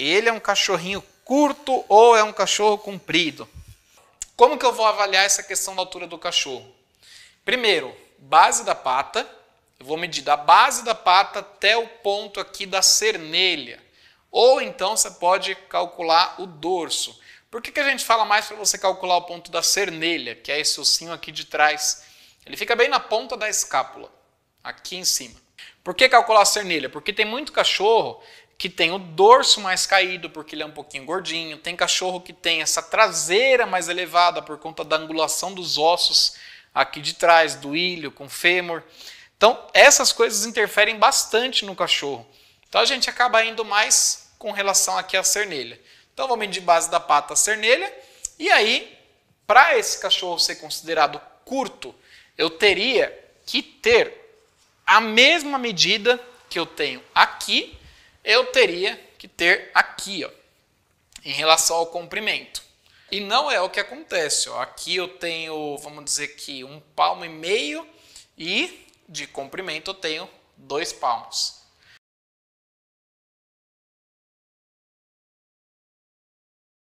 ele é um cachorrinho curto ou é um cachorro comprido. Como que eu vou avaliar essa questão da altura do cachorro? Primeiro, base da pata. Eu vou medir da base da pata até o ponto aqui da cernelha. Ou então você pode calcular o dorso. Por que, que a gente fala mais para você calcular o ponto da cernelha, que é esse ossinho aqui de trás? Ele fica bem na ponta da escápula, aqui em cima. Por que calcular a cernelha? Porque tem muito cachorro que tem o dorso mais caído porque ele é um pouquinho gordinho, tem cachorro que tem essa traseira mais elevada por conta da angulação dos ossos aqui de trás, do ilho com fêmur. Então, essas coisas interferem bastante no cachorro. Então, a gente acaba indo mais com relação aqui à cernelha. Então, vamos medir base da pata à cernelha. E aí, para esse cachorro ser considerado curto, eu teria que ter a mesma medida que eu tenho aqui eu teria que ter aqui, ó, em relação ao comprimento. E não é o que acontece. Ó. Aqui eu tenho, vamos dizer que um palmo e meio e de comprimento eu tenho dois palmos.